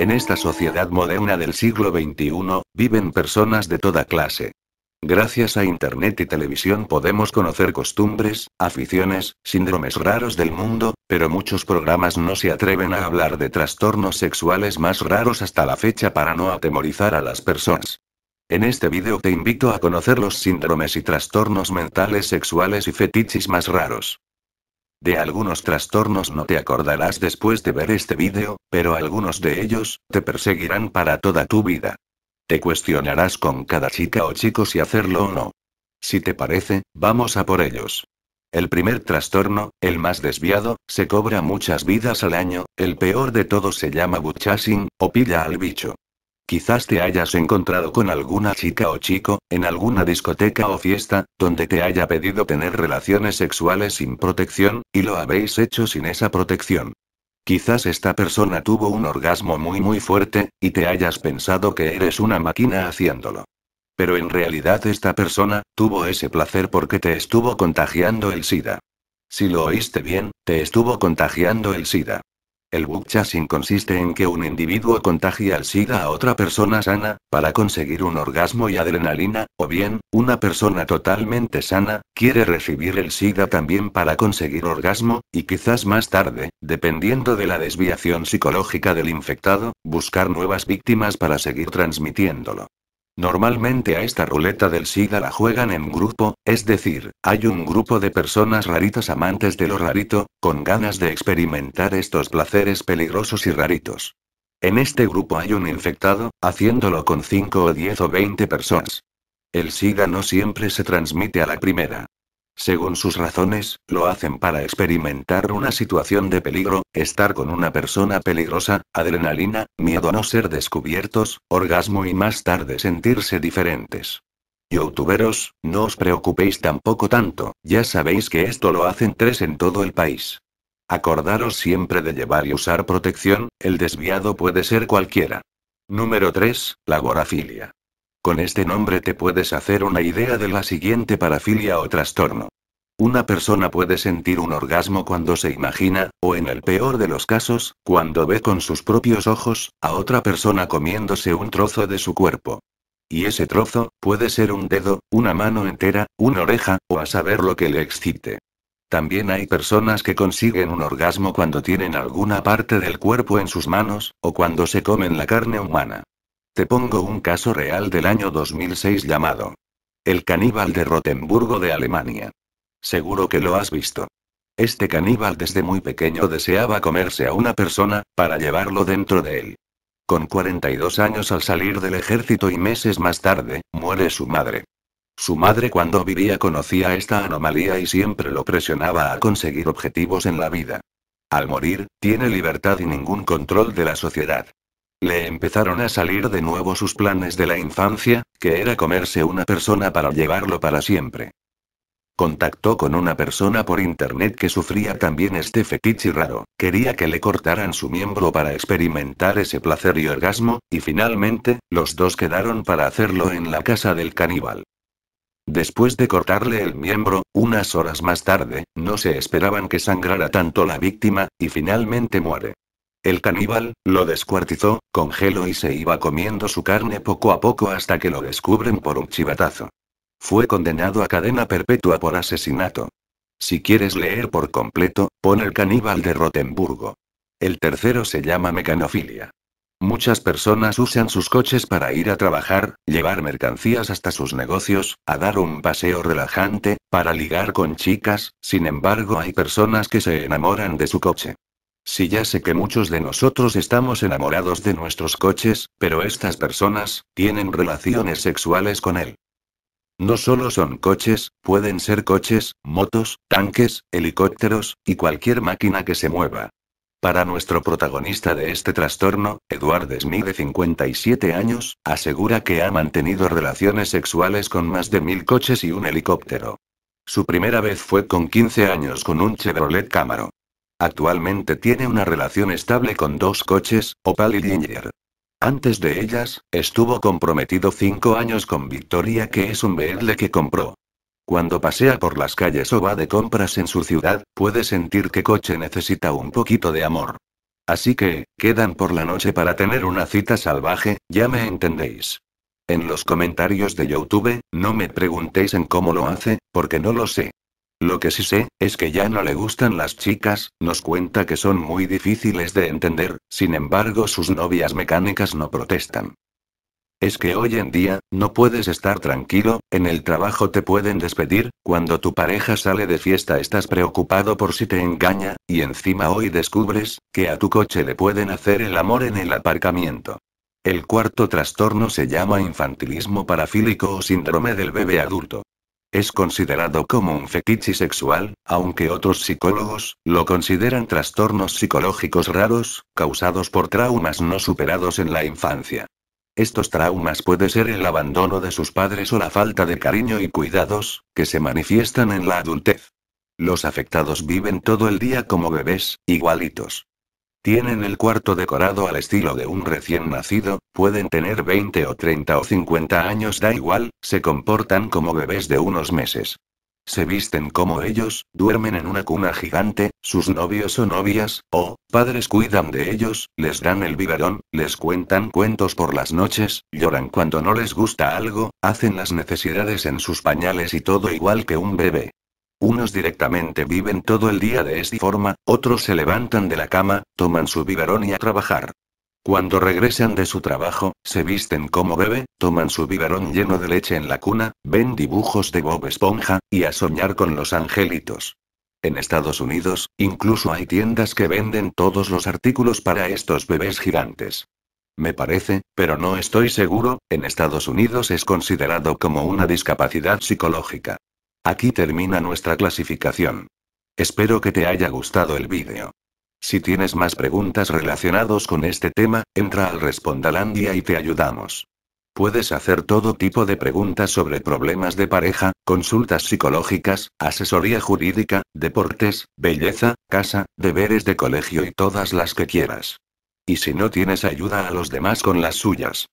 En esta sociedad moderna del siglo XXI, viven personas de toda clase. Gracias a Internet y televisión podemos conocer costumbres, aficiones, síndromes raros del mundo, pero muchos programas no se atreven a hablar de trastornos sexuales más raros hasta la fecha para no atemorizar a las personas. En este vídeo te invito a conocer los síndromes y trastornos mentales sexuales y fetiches más raros. De algunos trastornos no te acordarás después de ver este vídeo, pero algunos de ellos te perseguirán para toda tu vida. Te cuestionarás con cada chica o chico si hacerlo o no. Si te parece, vamos a por ellos. El primer trastorno, el más desviado, se cobra muchas vidas al año, el peor de todos se llama butchasing, o pilla al bicho. Quizás te hayas encontrado con alguna chica o chico, en alguna discoteca o fiesta, donde te haya pedido tener relaciones sexuales sin protección, y lo habéis hecho sin esa protección. Quizás esta persona tuvo un orgasmo muy muy fuerte, y te hayas pensado que eres una máquina haciéndolo. Pero en realidad esta persona, tuvo ese placer porque te estuvo contagiando el SIDA. Si lo oíste bien, te estuvo contagiando el SIDA. El buchasing consiste en que un individuo contagia el SIDA a otra persona sana, para conseguir un orgasmo y adrenalina, o bien, una persona totalmente sana, quiere recibir el SIDA también para conseguir orgasmo, y quizás más tarde, dependiendo de la desviación psicológica del infectado, buscar nuevas víctimas para seguir transmitiéndolo. Normalmente a esta ruleta del SIDA la juegan en grupo, es decir, hay un grupo de personas raritas amantes de lo rarito, con ganas de experimentar estos placeres peligrosos y raritos. En este grupo hay un infectado, haciéndolo con 5 o 10 o 20 personas. El SIDA no siempre se transmite a la primera. Según sus razones, lo hacen para experimentar una situación de peligro, estar con una persona peligrosa, adrenalina, miedo a no ser descubiertos, orgasmo y más tarde sentirse diferentes. Youtuberos, no os preocupéis tampoco tanto, ya sabéis que esto lo hacen tres en todo el país. Acordaros siempre de llevar y usar protección, el desviado puede ser cualquiera. Número 3. La gorafilia. Con este nombre te puedes hacer una idea de la siguiente parafilia o trastorno. Una persona puede sentir un orgasmo cuando se imagina, o en el peor de los casos, cuando ve con sus propios ojos, a otra persona comiéndose un trozo de su cuerpo. Y ese trozo, puede ser un dedo, una mano entera, una oreja, o a saber lo que le excite. También hay personas que consiguen un orgasmo cuando tienen alguna parte del cuerpo en sus manos, o cuando se comen la carne humana. Te pongo un caso real del año 2006 llamado El caníbal de Rotemburgo de Alemania. Seguro que lo has visto. Este caníbal desde muy pequeño deseaba comerse a una persona, para llevarlo dentro de él. Con 42 años al salir del ejército y meses más tarde, muere su madre. Su madre cuando vivía conocía esta anomalía y siempre lo presionaba a conseguir objetivos en la vida. Al morir, tiene libertad y ningún control de la sociedad. Le empezaron a salir de nuevo sus planes de la infancia, que era comerse una persona para llevarlo para siempre. Contactó con una persona por internet que sufría también este fetiche raro, quería que le cortaran su miembro para experimentar ese placer y orgasmo, y finalmente, los dos quedaron para hacerlo en la casa del caníbal. Después de cortarle el miembro, unas horas más tarde, no se esperaban que sangrara tanto la víctima, y finalmente muere. El caníbal, lo descuartizó, congeló y se iba comiendo su carne poco a poco hasta que lo descubren por un chivatazo. Fue condenado a cadena perpetua por asesinato. Si quieres leer por completo, pon el caníbal de Rotemburgo. El tercero se llama mecanofilia. Muchas personas usan sus coches para ir a trabajar, llevar mercancías hasta sus negocios, a dar un paseo relajante, para ligar con chicas, sin embargo hay personas que se enamoran de su coche. Si ya sé que muchos de nosotros estamos enamorados de nuestros coches, pero estas personas, tienen relaciones sexuales con él. No solo son coches, pueden ser coches, motos, tanques, helicópteros, y cualquier máquina que se mueva. Para nuestro protagonista de este trastorno, Edward Smith, de 57 años, asegura que ha mantenido relaciones sexuales con más de mil coches y un helicóptero. Su primera vez fue con 15 años con un Chevrolet Camaro. Actualmente tiene una relación estable con dos coches, Opal y Ginger. Antes de ellas, estuvo comprometido cinco años con Victoria, que es un BL que compró. Cuando pasea por las calles o va de compras en su ciudad, puede sentir que coche necesita un poquito de amor. Así que, quedan por la noche para tener una cita salvaje, ya me entendéis. En los comentarios de YouTube, no me preguntéis en cómo lo hace, porque no lo sé. Lo que sí sé, es que ya no le gustan las chicas, nos cuenta que son muy difíciles de entender, sin embargo sus novias mecánicas no protestan. Es que hoy en día, no puedes estar tranquilo, en el trabajo te pueden despedir, cuando tu pareja sale de fiesta estás preocupado por si te engaña, y encima hoy descubres, que a tu coche le pueden hacer el amor en el aparcamiento. El cuarto trastorno se llama infantilismo parafílico o síndrome del bebé adulto. Es considerado como un fetiche sexual, aunque otros psicólogos lo consideran trastornos psicológicos raros, causados por traumas no superados en la infancia. Estos traumas puede ser el abandono de sus padres o la falta de cariño y cuidados, que se manifiestan en la adultez. Los afectados viven todo el día como bebés, igualitos. Tienen el cuarto decorado al estilo de un recién nacido, pueden tener 20 o 30 o 50 años, da igual, se comportan como bebés de unos meses. Se visten como ellos, duermen en una cuna gigante, sus novios o novias, o padres cuidan de ellos, les dan el biberón, les cuentan cuentos por las noches, lloran cuando no les gusta algo, hacen las necesidades en sus pañales y todo igual que un bebé. Unos directamente viven todo el día de esta forma, otros se levantan de la cama, toman su biberón y a trabajar. Cuando regresan de su trabajo, se visten como bebé, toman su biberón lleno de leche en la cuna, ven dibujos de Bob Esponja, y a soñar con los angelitos. En Estados Unidos, incluso hay tiendas que venden todos los artículos para estos bebés gigantes. Me parece, pero no estoy seguro, en Estados Unidos es considerado como una discapacidad psicológica. Aquí termina nuestra clasificación. Espero que te haya gustado el vídeo. Si tienes más preguntas relacionados con este tema, entra al Respondalandia y te ayudamos. Puedes hacer todo tipo de preguntas sobre problemas de pareja, consultas psicológicas, asesoría jurídica, deportes, belleza, casa, deberes de colegio y todas las que quieras. Y si no tienes ayuda a los demás con las suyas.